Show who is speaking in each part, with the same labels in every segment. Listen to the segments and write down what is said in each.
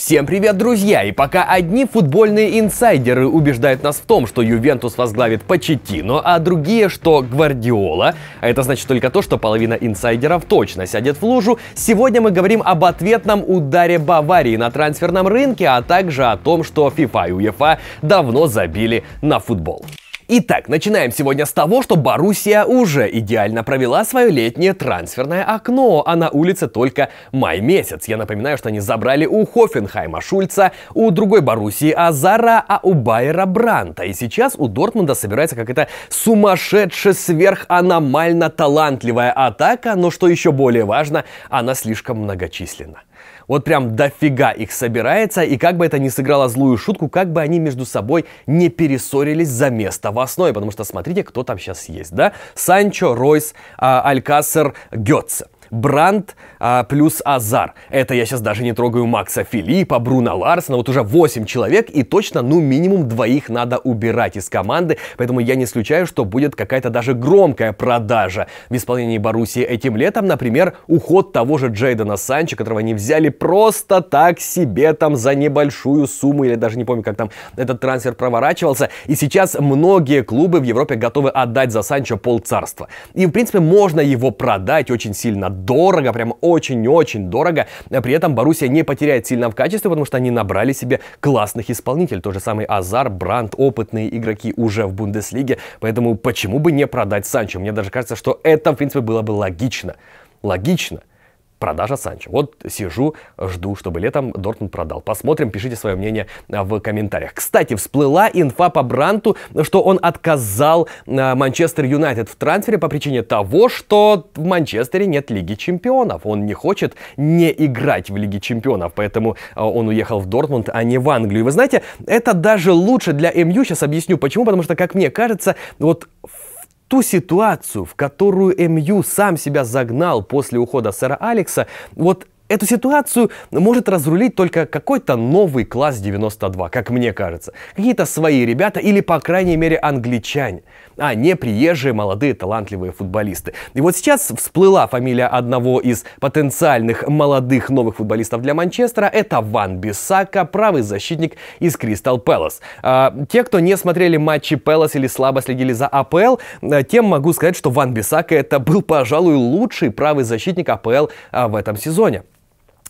Speaker 1: Всем привет, друзья! И пока одни футбольные инсайдеры убеждают нас в том, что Ювентус возглавит Почетино, а другие, что Гвардиола, а это значит только то, что половина инсайдеров точно сядет в лужу, сегодня мы говорим об ответном ударе Баварии на трансферном рынке, а также о том, что FIFA и UEFA давно забили на футбол. Итак, начинаем сегодня с того, что Боруссия уже идеально провела свое летнее трансферное окно, а на улице только май месяц. Я напоминаю, что они забрали у Хофенхайма Шульца, у другой Боруссии Азара, а у Байера Бранта. И сейчас у Дортмунда собирается какая-то сумасшедшая сверханомально талантливая атака, но что еще более важно, она слишком многочисленна. Вот прям дофига их собирается, и как бы это ни сыграло злую шутку, как бы они между собой не пересорились за место в основе, потому что смотрите, кто там сейчас есть, да? Санчо, Ройс, а, Алькасер, Гетце. Бранд, а, плюс Азар. Это я сейчас даже не трогаю Макса Филиппа, Бруно Ларсона, вот уже 8 человек, и точно, ну, минимум двоих надо убирать из команды, поэтому я не исключаю, что будет какая-то даже громкая продажа в исполнении Боруссии этим летом, например, уход того же Джейдена Санчо, которого они взяли просто так себе там за небольшую сумму, или даже не помню, как там этот трансфер проворачивался, и сейчас многие клубы в Европе готовы отдать за Санчо полцарства. И, в принципе, можно его продать очень сильно дорого, прям очень-очень дорого. При этом Боруссия не потеряет сильно в качестве, потому что они набрали себе классных исполнителей. то же самый Азар, Бранд, опытные игроки уже в Бундеслиге. Поэтому почему бы не продать Санчо? Мне даже кажется, что это, в принципе, было бы логично. Логично продажа Санчо. Вот сижу, жду, чтобы летом Дортмунд продал. Посмотрим, пишите свое мнение э, в комментариях. Кстати, всплыла инфа по Бранту, что он отказал э, Манчестер Юнайтед в трансфере по причине того, что в Манчестере нет Лиги Чемпионов. Он не хочет не играть в Лиге Чемпионов, поэтому э, он уехал в Дортмунд, а не в Англию. Вы знаете, это даже лучше для МЮ, сейчас объясню почему, потому что, как мне кажется, вот ту ситуацию, в которую МЮ сам себя загнал после ухода сэра Алекса, вот Эту ситуацию может разрулить только какой-то новый класс 92, как мне кажется. Какие-то свои ребята или, по крайней мере, англичане, а не приезжие молодые талантливые футболисты. И вот сейчас всплыла фамилия одного из потенциальных молодых новых футболистов для Манчестера. Это Ван Бисака, правый защитник из Кристал Пэлас. А, те, кто не смотрели матчи Пэлас или слабо следили за АПЛ, э, тем могу сказать, что Ван Бисака это был, пожалуй, лучший правый защитник АПЛ а, в этом сезоне.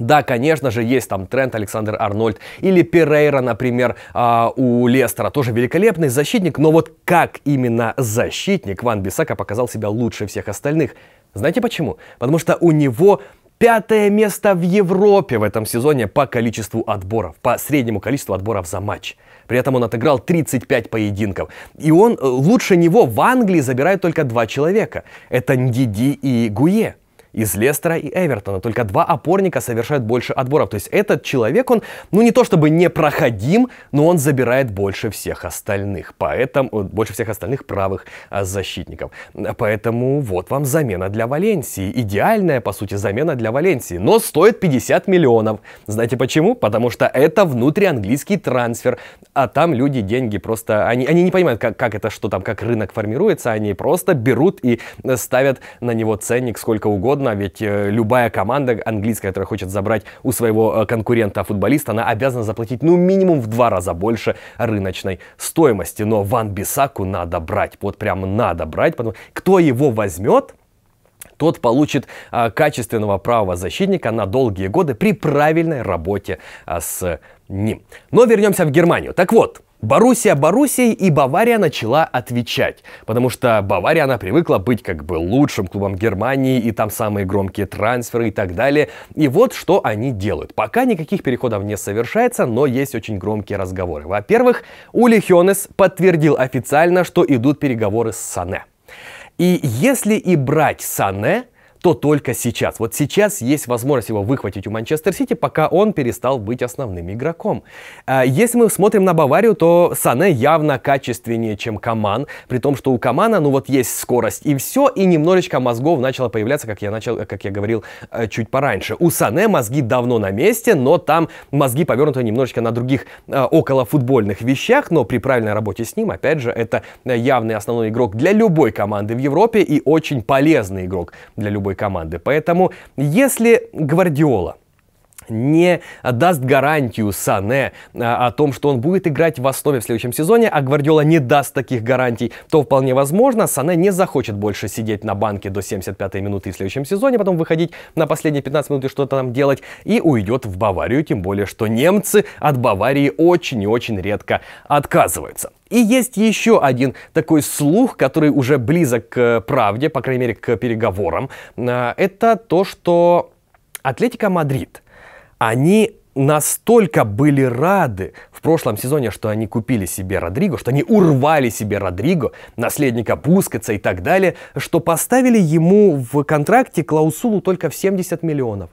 Speaker 1: Да, конечно же, есть там тренд Александр Арнольд или Перейра, например, а, у Лестера. Тоже великолепный защитник, но вот как именно защитник Ван Бисака показал себя лучше всех остальных? Знаете почему? Потому что у него пятое место в Европе в этом сезоне по количеству отборов, по среднему количеству отборов за матч. При этом он отыграл 35 поединков. И он э, лучше него в Англии забирает только два человека. Это Ндиди и Гуе из Лестера и Эвертона. Только два опорника совершают больше отборов. То есть этот человек, он, ну не то чтобы непроходим, но он забирает больше всех остальных. Поэтому, больше всех остальных правых а, защитников. Поэтому вот вам замена для Валенсии. Идеальная, по сути, замена для Валенсии. Но стоит 50 миллионов. Знаете почему? Потому что это внутрианглийский трансфер. А там люди деньги просто... Они, они не понимают, как, как это, что там, как рынок формируется. Они просто берут и э, ставят на него ценник сколько угодно угодно, ведь э, любая команда английская, которая хочет забрать у своего э, конкурента футболиста, она обязана заплатить ну минимум в два раза больше рыночной стоимости. Но Ван Бисаку надо брать, вот прям надо брать, потому кто его возьмет, тот получит а, качественного правого защитника на долгие годы при правильной работе а, с ним. Но вернемся в Германию. Так вот, Боруссия Боруссией, и Бавария начала отвечать, потому что Бавария, она привыкла быть как бы лучшим клубом Германии, и там самые громкие трансферы и так далее. И вот что они делают. Пока никаких переходов не совершается, но есть очень громкие разговоры. Во-первых, Ули Хионес подтвердил официально, что идут переговоры с Сане. И если и брать Сане, то только сейчас. Вот сейчас есть возможность его выхватить у Манчестер Сити, пока он перестал быть основным игроком. А, если мы смотрим на Баварию, то Сане явно качественнее, чем Каман, при том, что у Камана, ну вот есть скорость и все, и немножечко мозгов начало появляться, как я, начал, как я говорил э, чуть пораньше. У Сане мозги давно на месте, но там мозги повернуты немножечко на других э, околофутбольных вещах, но при правильной работе с ним, опять же, это э, явный основной игрок для любой команды в Европе и очень полезный игрок для любой игровой команды. Поэтому если Гвардиола не даст гарантию Сане э, о том, что он будет играть в основе в следующем сезоне, а Гвардиола не даст таких гарантий, то вполне возможно, Сане не захочет больше сидеть на банке до 75-й минуты в следующем сезоне, потом выходить на последние 15 минут и что-то там делать, и уйдет в Баварию, тем более, что немцы от Баварии очень и очень редко отказываются. И есть еще один такой слух, который уже близок к правде, по крайней мере, к переговорам. Э, это то, что Атлетика Мадрид – они настолько были рады в прошлом сезоне, что они купили себе Родриго, что они урвали себе Родриго, наследника Бускетса и так далее, что поставили ему в контракте клаусулу только в 70 миллионов.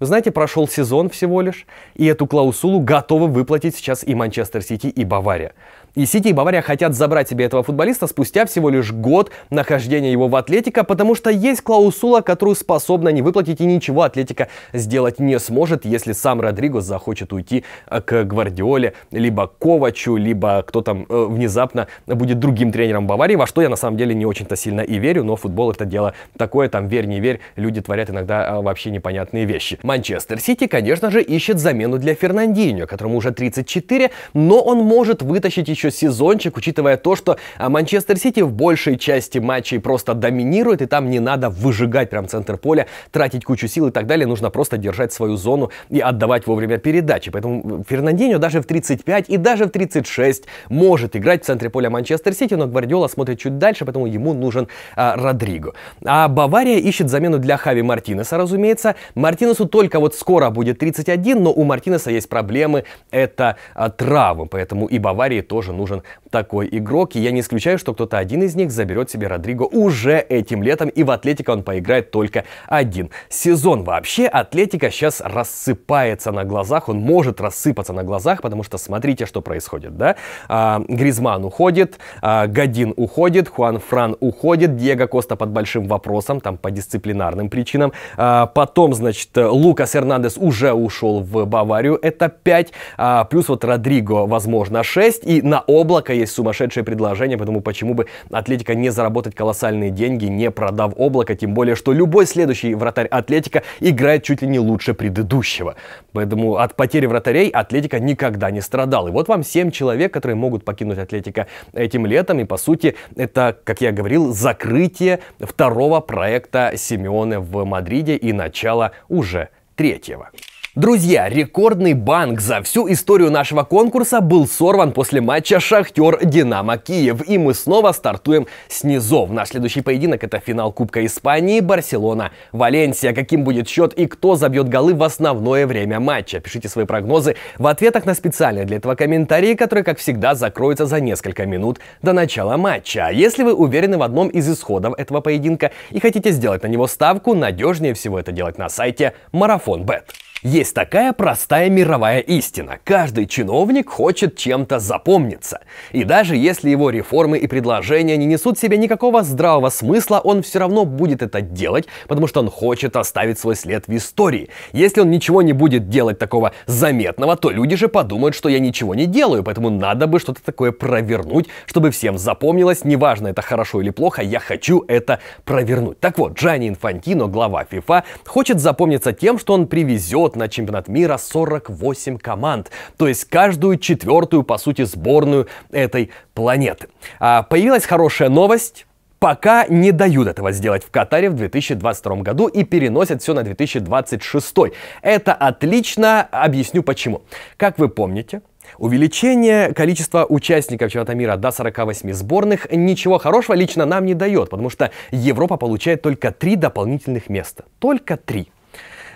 Speaker 1: Вы знаете, прошел сезон всего лишь, и эту клаусулу готовы выплатить сейчас и Манчестер Сити, и Бавария. И Сити и Бавария хотят забрать себе этого футболиста спустя всего лишь год нахождения его в Атлетика, потому что есть клаусула, которую способна не выплатить и ничего Атлетика сделать не сможет, если сам Родриго захочет уйти э, к Гвардиоле, либо Ковачу, либо кто там э, внезапно будет другим тренером Баварии, во что я на самом деле не очень-то сильно и верю, но футбол это дело такое, там верь, не верь, люди творят иногда э, вообще непонятные вещи. Манчестер Сити, конечно же, ищет замену для Фернандинho, которому уже 34, но он может вытащить еще еще сезончик, учитывая то, что а, Манчестер Сити в большей части матчей просто доминирует, и там не надо выжигать прям центр поля, тратить кучу сил и так далее. Нужно просто держать свою зону и отдавать вовремя передачи. Поэтому Фернандинho даже в 35 и даже в 36 может играть в центре поля Манчестер Сити, но Гвардиола смотрит чуть дальше, поэтому ему нужен а, Родриго. А Бавария ищет замену для Хави Мартинеса, разумеется. Мартинесу только вот скоро будет 31, но у Мартинеса есть проблемы, это а, травмы, поэтому и Баварии тоже тоже нужен такой игрок. И я не исключаю, что кто-то один из них заберет себе Родриго уже этим летом, и в Атлетико он поиграет только один сезон. Вообще, Атлетика сейчас рассыпается на глазах, он может рассыпаться на глазах, потому что смотрите, что происходит, да? А, Гризман уходит, а, Годин уходит, Хуан Фран уходит, Диего Коста под большим вопросом, там по дисциплинарным причинам. А, потом, значит, Лукас Эрнандес уже ушел в Баварию, это 5, а, плюс вот Родриго, возможно, 6, и на на облако есть сумасшедшее предложение, поэтому почему бы Атлетика не заработать колоссальные деньги, не продав облако, тем более, что любой следующий вратарь Атлетика играет чуть ли не лучше предыдущего. Поэтому от потери вратарей Атлетика никогда не страдал. И вот вам 7 человек, которые могут покинуть Атлетика этим летом, и по сути это, как я говорил, закрытие второго проекта Симеоне в Мадриде и начало уже третьего. Друзья, рекордный банк за всю историю нашего конкурса был сорван после матча «Шахтер-Динамо Киев». И мы снова стартуем снизу. низов. Наш следующий поединок – это финал Кубка Испании «Барселона-Валенсия». Каким будет счет и кто забьет голы в основное время матча? Пишите свои прогнозы в ответах на специальные для этого комментарии, которые, как всегда, закроются за несколько минут до начала матча. А если вы уверены в одном из исходов этого поединка и хотите сделать на него ставку, надежнее всего это делать на сайте Марафон Бет. Есть такая простая мировая истина. Каждый чиновник хочет чем-то запомниться. И даже если его реформы и предложения не несут в себе никакого здравого смысла, он все равно будет это делать, потому что он хочет оставить свой след в истории. Если он ничего не будет делать такого заметного, то люди же подумают, что я ничего не делаю, поэтому надо бы что-то такое провернуть, чтобы всем запомнилось, неважно это хорошо или плохо, я хочу это провернуть. Так вот, Джани Инфантино, глава ФИФА, хочет запомниться тем, что он привезет год на чемпионат мира 48 команд, то есть каждую четвертую, по сути, сборную этой планеты. А появилась хорошая новость пока не дают этого сделать в Катаре в 2022 году и переносят все на 2026. Это отлично, объясню почему. Как вы помните, Увеличение количества участников чемпионата мира до 48 сборных ничего хорошего лично нам не дает, потому что Европа получает только три дополнительных места. Только три.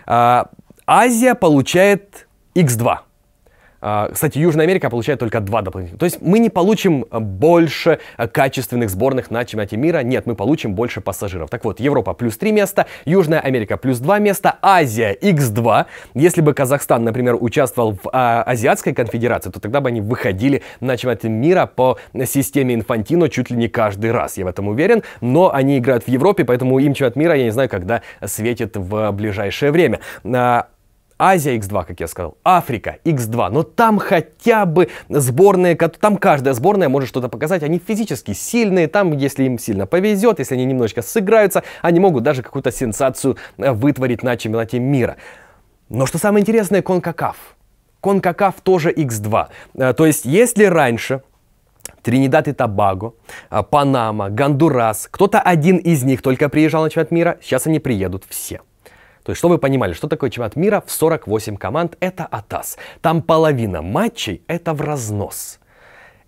Speaker 1: А, Азия получает X2. А, кстати, Южная Америка получает только два дополнительных. То есть мы не получим а, больше а, качественных сборных на чемпионате мира. Нет, мы получим больше пассажиров. Так вот, Европа плюс три места, Южная Америка плюс два места, Азия x2. Если бы Казахстан, например, участвовал в а, Азиатской конфедерации, то тогда бы они выходили на чемпионат мира по системе Инфантино чуть ли не каждый раз, я в этом уверен. Но они играют в Европе, поэтому им чемпионат мира, я не знаю, когда светит в ближайшее время. Азия X2, как я сказал, Африка X2, но там хотя бы сборные, там каждая сборная может что-то показать, они физически сильные, там, если им сильно повезет, если они немножечко сыграются, они могут даже какую-то сенсацию э, вытворить на чемпионате мира. Но что самое интересное, Конкакаф. Конкакаф тоже X2. Э, то есть, если раньше Тринидад и Тобаго, э, Панама, Гондурас, кто-то один из них только приезжал на чемпионат мира, сейчас они приедут все. То есть, чтобы вы понимали, что такое чемпионат мира в 48 команд, это АТАС. Там половина матчей это в разнос.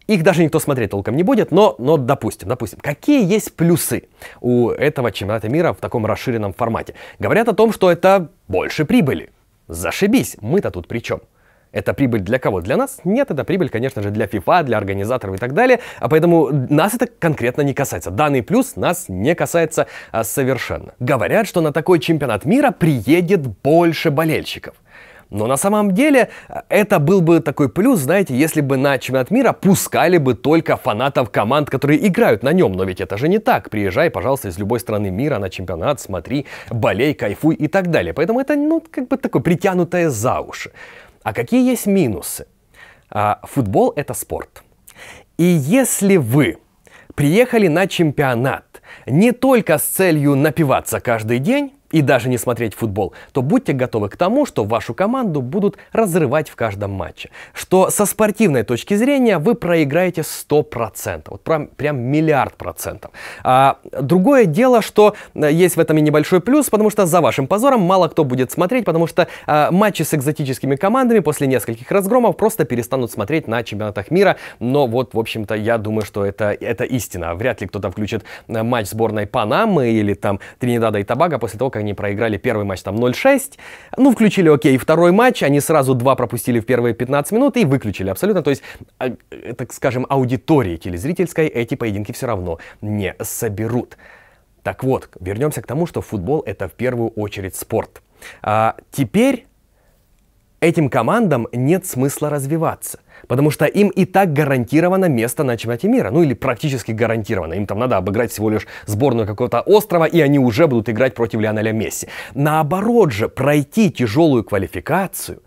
Speaker 1: Их даже никто смотреть толком не будет, но, но допустим, допустим. Какие есть плюсы у этого чемпионата мира в таком расширенном формате? Говорят о том, что это больше прибыли. Зашибись, мы-то тут при чем? Это прибыль для кого? Для нас? Нет, это прибыль, конечно же, для FIFA, для организаторов и так далее. А поэтому нас это конкретно не касается. Данный плюс нас не касается а, совершенно. Говорят, что на такой чемпионат мира приедет больше болельщиков. Но на самом деле а, это был бы такой плюс, знаете, если бы на чемпионат мира пускали бы только фанатов команд, которые играют на нем. Но ведь это же не так. Приезжай, пожалуйста, из любой страны мира на чемпионат, смотри, болей, кайфуй и так далее. Поэтому это, ну, как бы такое притянутое за уши. А какие есть минусы? А, футбол — это спорт. И если вы приехали на чемпионат не только с целью напиваться каждый день, и даже не смотреть футбол, то будьте готовы к тому, что вашу команду будут разрывать в каждом матче. Что со спортивной точки зрения вы проиграете 100%, вот прям, прям миллиард процентов. А, другое дело, что э, есть в этом и небольшой плюс, потому что за вашим позором мало кто будет смотреть, потому что а, матчи с экзотическими командами после нескольких разгромов просто перестанут смотреть на чемпионатах мира. Но вот, в общем-то, я думаю, что это, это истина. Вряд ли кто-то включит э, матч сборной Панамы или там Тринидада и Табага после того, как они проиграли первый матч там 0-6, ну, включили, окей, второй матч, они сразу два пропустили в первые 15 минут и выключили абсолютно, то есть, а, э, так скажем, аудитории телезрительской эти поединки все равно не соберут. Так вот, вернемся к тому, что футбол это в первую очередь спорт. А, теперь Этим командам нет смысла развиваться, потому что им и так гарантировано место на чемпионате мира, ну или практически гарантировано. Им там надо обыграть всего лишь сборную какого-то острова, и они уже будут играть против Лионеля Месси. Наоборот же, пройти тяжелую квалификацию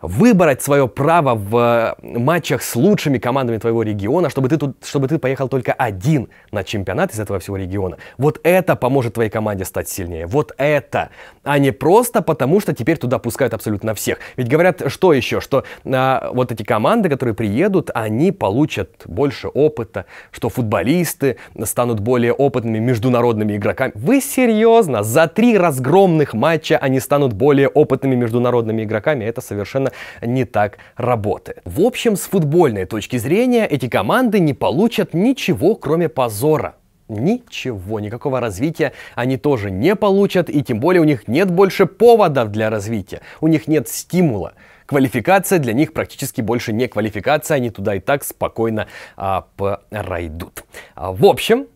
Speaker 1: выбрать свое право в э, матчах с лучшими командами твоего региона, чтобы ты, тут, чтобы ты поехал только один на чемпионат из этого всего региона. Вот это поможет твоей команде стать сильнее. Вот это. А не просто потому, что теперь туда пускают абсолютно всех. Ведь говорят, что еще? Что а, вот эти команды, которые приедут, они получат больше опыта, что футболисты станут более опытными международными игроками. Вы серьезно? За три разгромных матча они станут более опытными международными игроками? Это совершенно совершенно не так работает. В общем, с футбольной точки зрения эти команды не получат ничего, кроме позора ничего, никакого развития они тоже не получат, и тем более у них нет больше поводов для развития, у них нет стимула. Квалификация для них практически больше не квалификация, они туда и так спокойно а, пройдут. А, в общем,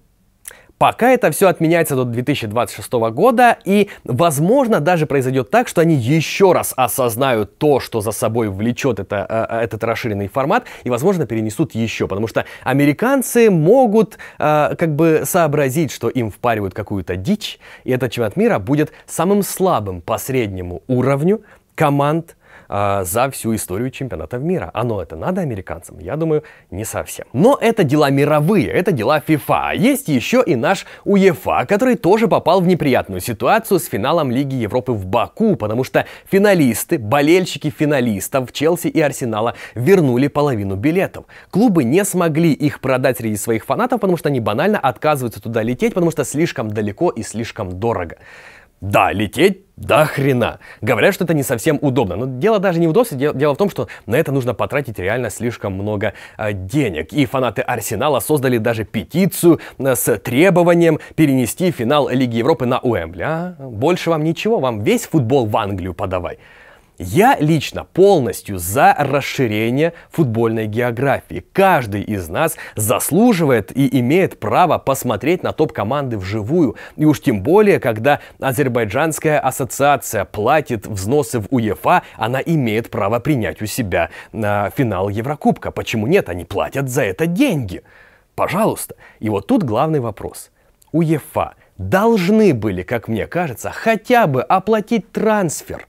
Speaker 1: Пока это все отменяется до 2026 года, и, возможно, даже произойдет так, что они еще раз осознают то, что за собой влечет это, э, э, этот расширенный формат, и, возможно, перенесут еще, потому что американцы могут э, как бы сообразить, что им впаривают какую-то дичь, и этот чемпионат мира будет самым слабым по среднему уровню команд а, за всю историю чемпионата мира. Оно а ну, это надо американцам? Я думаю, не совсем. Но это дела мировые, это дела FIFA. А есть еще и наш УЕФА, который тоже попал в неприятную ситуацию с финалом Лиги Европы в Баку, потому что финалисты, болельщики финалистов Челси и Арсенала вернули половину билетов. Клубы не смогли их продать среди своих фанатов, потому что они банально отказываются туда лететь, потому что слишком далеко и слишком дорого. Да, лететь до хрена. Говорят, что это не совсем удобно. Но дело даже не в удобстве, дело, в том, что на это нужно потратить реально слишком много э, денег. И фанаты Арсенала создали даже петицию э, с требованием перенести финал Лиги Европы на Уэмбли. А? Больше вам ничего, вам весь футбол в Англию подавай. Я лично полностью за расширение футбольной географии. Каждый из нас заслуживает и имеет право посмотреть на топ-команды вживую. И уж тем более, когда Азербайджанская ассоциация платит взносы в УЕФА, она имеет право принять у себя э, финал Еврокубка. Почему нет? Они платят за это деньги. Пожалуйста. И вот тут главный вопрос. УЕФА должны были, как мне кажется, хотя бы оплатить трансфер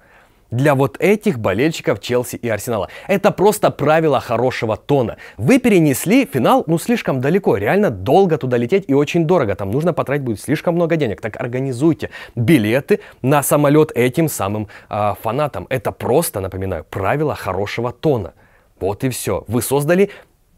Speaker 1: для вот этих болельщиков Челси и Арсенала. Это просто правило хорошего тона. Вы перенесли финал, ну, слишком далеко. Реально долго туда лететь и очень дорого. Там нужно потратить будет слишком много денег. Так организуйте билеты на самолет этим самым э, фанатам. Это просто, напоминаю, правило хорошего тона. Вот и все. Вы создали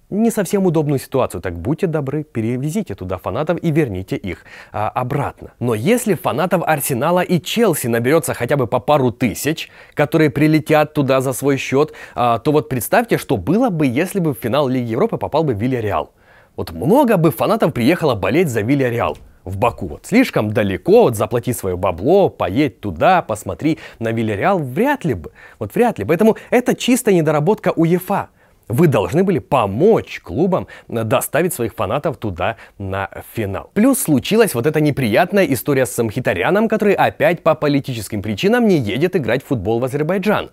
Speaker 1: не совсем удобную ситуацию, так будьте добры, перевезите туда фанатов и верните их а, обратно. Но если фанатов Арсенала и Челси наберется хотя бы по пару тысяч, которые прилетят туда за свой счет, а, то вот представьте, что было бы, если бы в финал Лиги Европы попал бы Вильяреал. Вот много бы фанатов приехало болеть за Вильяреал в Баку. Вот слишком далеко, вот заплати свое бабло, поедь туда, посмотри на Вильяреал, вряд ли бы. Вот вряд ли. Поэтому это чисто недоработка УЕФА. Вы должны были помочь клубам э, доставить своих фанатов туда на финал. Плюс случилась вот эта неприятная история с Самхитаряном, который опять по политическим причинам не едет играть в футбол в Азербайджан.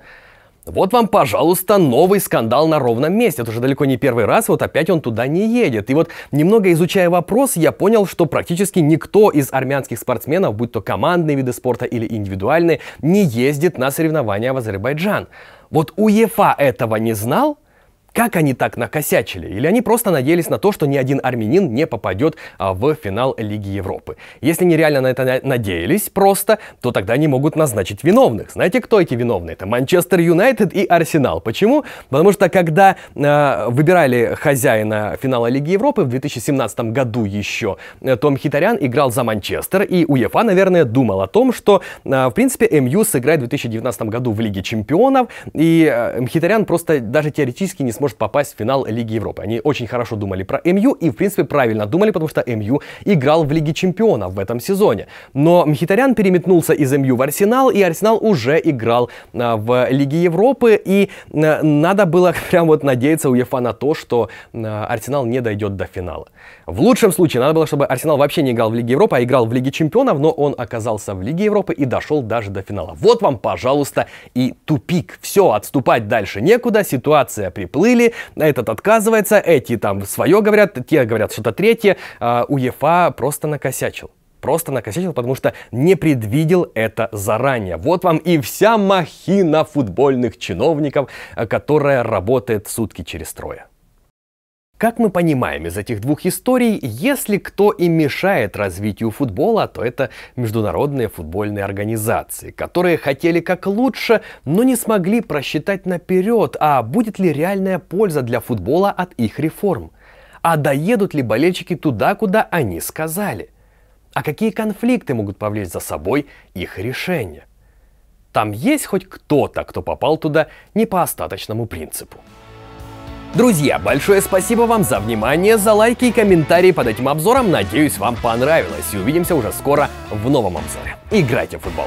Speaker 1: Вот вам, пожалуйста, новый скандал на ровном месте. Это уже далеко не первый раз, вот опять он туда не едет. И вот, немного изучая вопрос, я понял, что практически никто из армянских спортсменов, будь то командные виды спорта или индивидуальные, не ездит на соревнования в Азербайджан. Вот УЕФА этого не знал, как они так накосячили? Или они просто надеялись на то, что ни один армянин не попадет а, в финал Лиги Европы? Если нереально на это надеялись просто, то тогда они могут назначить виновных. Знаете, кто эти виновные? Это Манчестер Юнайтед и Арсенал. Почему? Потому что когда э, выбирали хозяина финала Лиги Европы в 2017 году еще, э, Том Хитарян играл за Манчестер, и УЕФА, наверное, думал о том, что, э, в принципе, МЮ сыграет в 2019 году в Лиге Чемпионов, и э, Мхитарян просто даже теоретически не смог сможет попасть в финал Лиги Европы. Они очень хорошо думали про МЮ и, в принципе, правильно думали, потому что МЮ играл в Лиге Чемпионов в этом сезоне. Но Мхитарян переметнулся из МЮ в Арсенал, и Арсенал уже играл а, в Лиге Европы, и а, надо было прям вот надеяться у ЕФА на то, что а, Арсенал не дойдет до финала. В лучшем случае надо было, чтобы Арсенал вообще не играл в Лиге Европы, а играл в Лиге Чемпионов, но он оказался в Лиге Европы и дошел даже до финала. Вот вам, пожалуйста, и тупик. Все, отступать дальше некуда, ситуация приплыла, посыли, этот отказывается, эти там свое говорят, те говорят что-то третье. А УЕФА просто накосячил просто накосячил, потому что не предвидел это заранее. Вот вам и вся махина футбольных чиновников, э, которая работает сутки через трое. Как мы понимаем из этих двух историй, если кто и мешает развитию футбола, то это международные футбольные организации, которые хотели как лучше, но не смогли просчитать наперед, а будет ли реальная польза для футбола от их реформ. А доедут ли болельщики туда, куда они сказали? А какие конфликты могут повлечь за собой их решение? Там есть хоть кто-то, кто попал туда не по остаточному принципу. Друзья, большое спасибо вам за внимание, за лайки и комментарии под этим обзором. Надеюсь, вам понравилось. И увидимся уже скоро в новом обзоре. Играйте в футбол!